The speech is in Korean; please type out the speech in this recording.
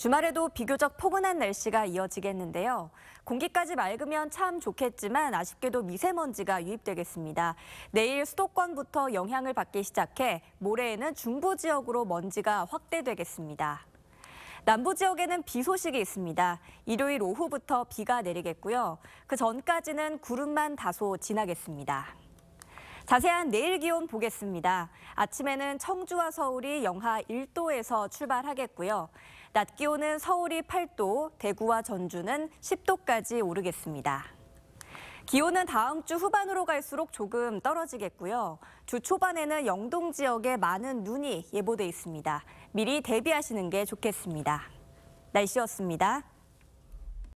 주말에도 비교적 포근한 날씨가 이어지겠는데요. 공기까지 맑으면 참 좋겠지만 아쉽게도 미세먼지가 유입되겠습니다. 내일 수도권부터 영향을 받기 시작해 모레에는 중부 지역으로 먼지가 확대되겠습니다. 남부 지역에는 비 소식이 있습니다. 일요일 오후부터 비가 내리겠고요. 그 전까지는 구름만 다소 지나겠습니다. 자세한 내일 기온 보겠습니다. 아침에는 청주와 서울이 영하 1도에서 출발하겠고요. 낮 기온은 서울이 8도, 대구와 전주는 10도까지 오르겠습니다. 기온은 다음 주 후반으로 갈수록 조금 떨어지겠고요. 주 초반에는 영동 지역에 많은 눈이 예보돼 있습니다. 미리 대비하시는 게 좋겠습니다. 날씨였습니다.